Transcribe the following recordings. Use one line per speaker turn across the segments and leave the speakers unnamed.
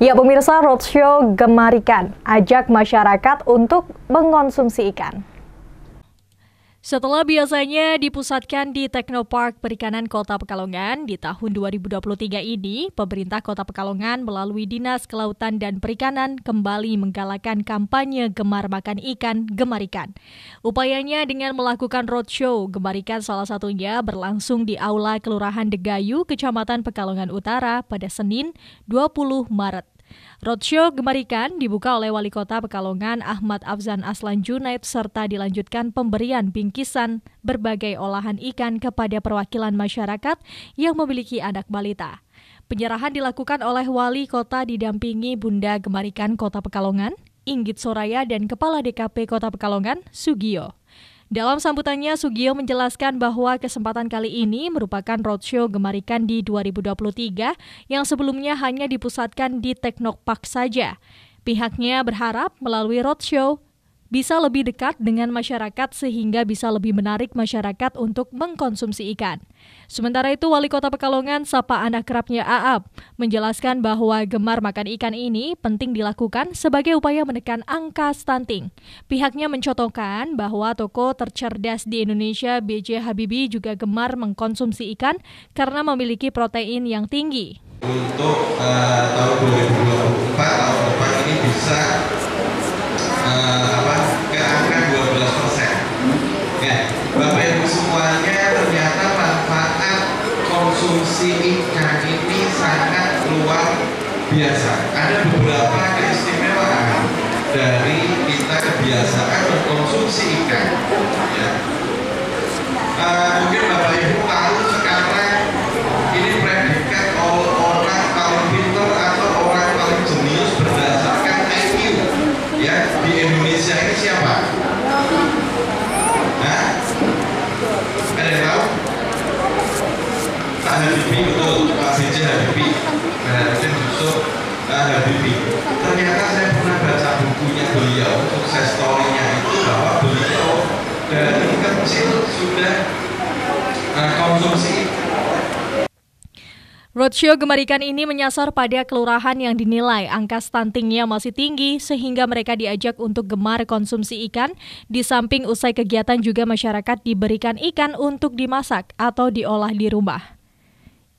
Ya pemirsa Roadshow Gemarikan ajak masyarakat untuk mengonsumsi ikan. Setelah biasanya dipusatkan di Teknopark Perikanan Kota Pekalongan, di tahun 2023 ini, pemerintah Kota Pekalongan melalui Dinas Kelautan dan Perikanan kembali menggalakkan kampanye Gemar Makan Ikan, Gemar Ikan. Upayanya dengan melakukan roadshow, Gemar Ikan salah satunya berlangsung di Aula Kelurahan Degayu, Kecamatan Pekalongan Utara pada Senin 20 Maret. Roadshow Gemarikan dibuka oleh Wali Kota Pekalongan Ahmad Afzan Aslan Junaid serta dilanjutkan pemberian bingkisan berbagai olahan ikan kepada perwakilan masyarakat yang memiliki anak balita. Penyerahan dilakukan oleh Wali Kota didampingi Bunda Gemarikan Kota Pekalongan, Inggit Soraya dan Kepala DKP Kota Pekalongan, Sugio. Dalam sambutannya, Sugio menjelaskan bahwa kesempatan kali ini merupakan roadshow Gemarikan di 2023 yang sebelumnya hanya dipusatkan di Teknopark saja. Pihaknya berharap melalui roadshow, bisa lebih dekat dengan masyarakat sehingga bisa lebih menarik masyarakat untuk mengkonsumsi ikan. Sementara itu, Wali Kota Pekalongan, Sapa anak kerapnya Aap, menjelaskan bahwa gemar makan ikan ini penting dilakukan sebagai upaya menekan angka stunting. Pihaknya mencotokkan bahwa toko tercerdas di Indonesia BJ Habibie juga gemar mengkonsumsi ikan karena memiliki protein yang tinggi. Untuk uh, tahun 2020 konsumsi ikan ini sangat luar biasa. Ada beberapa Habibie betul Pak Sekjen Habibie nah Habibie bentuk uh, Habibie ternyata saya pernah baca bukunya beliau sukses story-nya itu bahwa beliau dari kecil sudah uh, konsumsi Roadshow Gemarikan ini menyasar pada kelurahan yang dinilai angka stuntingnya masih tinggi sehingga mereka diajak untuk gemar konsumsi ikan. Di samping usai kegiatan juga masyarakat diberikan ikan untuk dimasak atau diolah di rumah.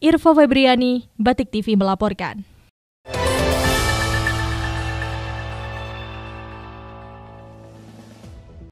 Irva Febriani, Batik TV melaporkan.